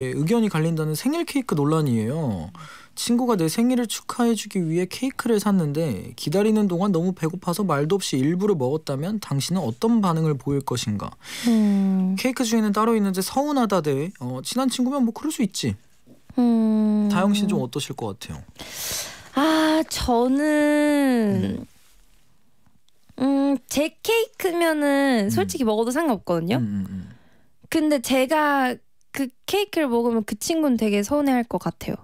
예, 의견이 갈린다는 생일 케이크 논란이에요. 친구가 내 생일을 축하해주기 위해 케이크를 샀는데 기다리는 동안 너무 배고파서 말도 없이 일부러 먹었다면 당신은 어떤 반응을 보일 것인가? 음. 케이크 중에는 따로 있는데 서운하다 대 어, 친한 친구면 뭐 그럴 수 있지. 음. 다영 씨는 좀 어떠실 것 같아요? 아 저는 네. 음, 음제 케이크면은 음. 솔직히 먹어도 상관없거든요. 음, 음, 근데 제가 그 케이크를 먹으면 그 친구는 되게 서운해할 것 같아요.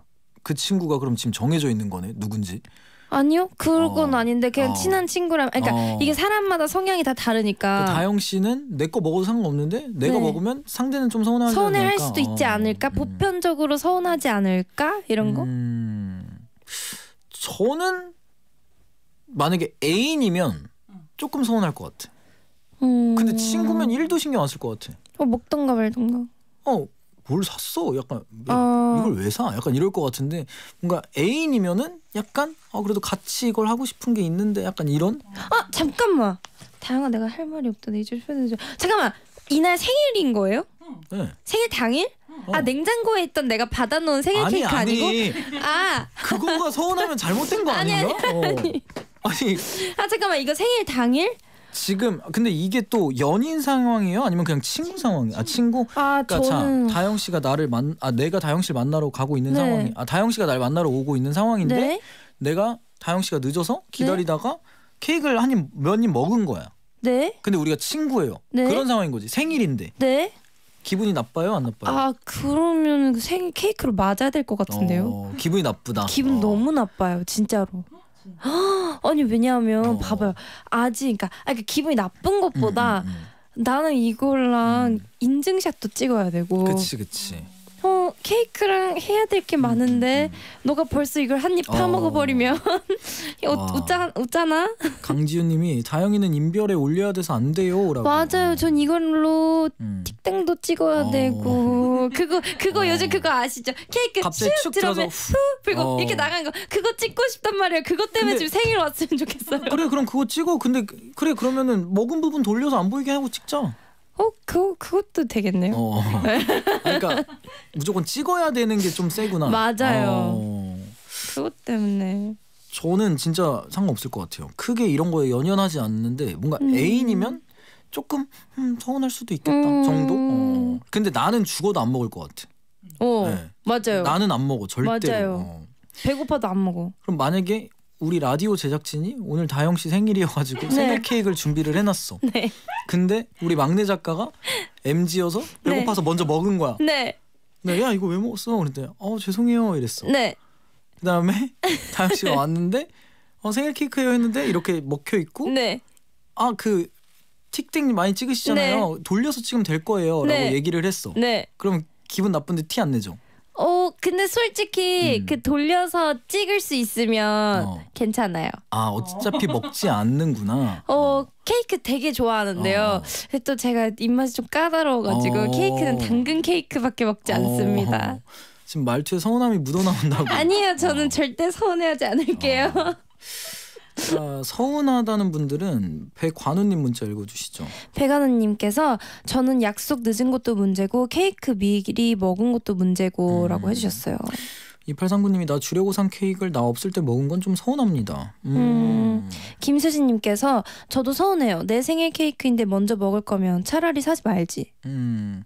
그 친구가 그럼 지금 정해져 있는 거네 누군지? 아니요 그건 어. 아닌데 그냥 어. 친한 친구라면 그러니까 어. 이게 사람마다 성향이 다 다르니까 그 다영 씨는 내 거 먹어도 상관없는데 내가 네. 먹으면 상대는 좀 서운하지 서운해할 수도 있지 않을까 음. 보편적으로 서운하지 않을까 이런 거 음. 저는 만약에 애인이면 조금 서운할 것 같아 음. 근데 친구면 1도 신경 안 쓸 것 같아 어 먹던가 말던가 어뭘 샀어? 약간 어... 이걸 왜 사? 약간 이럴 것 같은데 뭔가 애인이면은 약간 어 그래도 같이 이걸 하고 싶은 게 있는데 약간 이런. 아 잠깐만. 다양아 내가 할 말이 없다. 내 이제 편해져. 잠깐만 이날 생일인 거예요? 네. 생일 당일? 어. 아 냉장고에 있던 내가 받아놓은 생일 아니, 케이크 아니. 고아 그거가 서운하면 잘못된 거 아닌가? 아니 아니. 아니. 어. 아니. 아 잠깐만 이거 생일 당일 지금 근데 이게 또 연인 상황이에요? 아니면 그냥 친구 상황이에요? 아 친구? 아 그러니까 저는... 자, 다영 씨가 나를 만, 아 내가 다영 씨를 만나러 가고 있는 네. 상황이, 아 다영 씨가 날 만나러 오고 있는 상황인데 네? 내가 다영 씨가 늦어서 네. 기다리다가 네? 케이크를 한입몇입 먹은 거야. 네. 근데 우리가 친구예요. 네? 그런 상황인 거지. 생일인데. 네. 기분이 나빠요, 안 나빠요? 아 그러면 그 생일 케이크로 맞아야 될 것 같은데요. 어, 기분이 나쁘다. 기분 어. 너무 나빠요, 진짜로. 아니 왜냐하면 어. 봐봐요. 아직 그러니까, 아, 그러니까 기분이 나쁜 음, 음, 것보다 음, 음, 음. 나는 이걸랑 인증샷도 찍어야 되고. 그치 그치. 케이크랑 해야 될 게 많은데 음, 음, 음, 너가 벌써 이걸 한입 어. 파먹어버리면 어. 웃자, 웃잖아 강지윤님이 자영이는 인별에 올려야 돼서 안 돼요 라고 맞아요 전 이걸로 음. 틱땡도 찍어야 어. 되고 그거 그거 어. 요즘 그거 아시죠 케이크 슉 들어면 후 그리고 어. 이렇게 나간 거 그거 찍고 싶단 말이에요 그것 때문에 지금 생일 왔으면 좋겠어요 그래 그럼 그거 찍어 근데 그, 그래 그러면은 먹은 부분 돌려서 안 보이게 하고 찍자 어, 그 그것도 되겠네요. 어. 그러니까 무조건 찍어야 되는 게 좀 세구나. 맞아요. 어. 그것 때문에. 저는 진짜 상관없을 것 같아요. 크게 이런 거에 연연하지 않는데 뭔가 음. 애인이면 조금 음, 서운할 수도 있겠다 음. 정도. 어. 근데 나는 죽어도 안 먹을 것 같아. 어, 네. 맞아요. 나는 안 먹어 절대. 맞아요. 어. 배고파도 안 먹어. 그럼 만약에 우리 라디오 제작진이 오늘 다영 씨 생일이어가지고 네. 생일 케이크를 준비를 해놨어. 네. 근데 우리 막내 작가가 MG여서 네. 배고파서 먼저 먹은 거야. 네. 네, 야 이거 왜 먹었어? 그랬더니 어 죄송해요 이랬어. 네. 그다음에 다영 씨가 왔는데 어 생일 케이크예요 했는데 이렇게 먹혀 있고. 네. 아 그 틱땡 많이 찍으시잖아요. 네. 돌려서 찍으면 될 거예요라고 네. 얘기를 했어. 네. 그럼 기분 나쁜데 티 안 내죠? 오, 어, 근데 솔직히 음. 그 돌려서 찍을 수 있으면 어. 괜찮아요. 아, 어차피 먹지 않는구나. 어, 어. 케이크 되게 좋아하는데요. 어. 또 제가 입맛이 좀 까다로워가지고 어. 케이크는 당근 케이크밖에 먹지 어. 않습니다. 지금 말투에 서운함이 묻어나온다고. 아니요 저는 절대 서운해하지 않을게요. 아, 서운하다는 분들은 배관우님 문자 읽어주시죠. 배관우님께서 저는 약속 늦은 것도 문제고 케이크 미리 먹은 것도 문제고라고 음. 해주셨어요. 2839님이 나 주려고산 케이크를 나 없을 때 먹은 건 좀 서운합니다. 음. 음, 김수진님께서 저도 서운해요. 내 생일 케이크인데 먼저 먹을 거면 차라리 사지 말지. 음.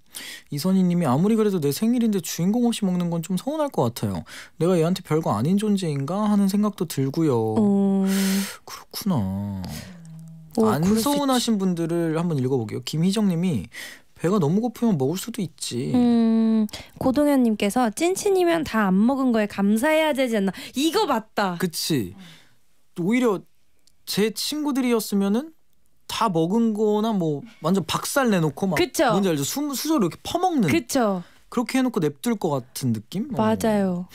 이선희님이 아무리 그래도 내 생일인데 주인공 없이 먹는 건 좀 서운할 것 같아요. 내가 얘한테 별거 아닌 존재인가 하는 생각도 들고요. 오. 그렇구나. 오, 안 서운하신 분들을 한번 읽어볼게요. 김희정님이 배가 너무 고프면 먹을 수도 있지. 음, 고동현님께서 찐친이면 다 안 먹은 거에 감사해야 되지 않나. 이거 맞다. 그치. 오히려 제 친구들이었으면은 다 먹은 거나 뭐 완전 박살 내놓고 막 그쵸? 뭔지 알죠? 수, 수저로 이렇게 퍼먹는. 그쵸. 그렇게 해놓고 냅둘 것 같은 느낌? 맞아요.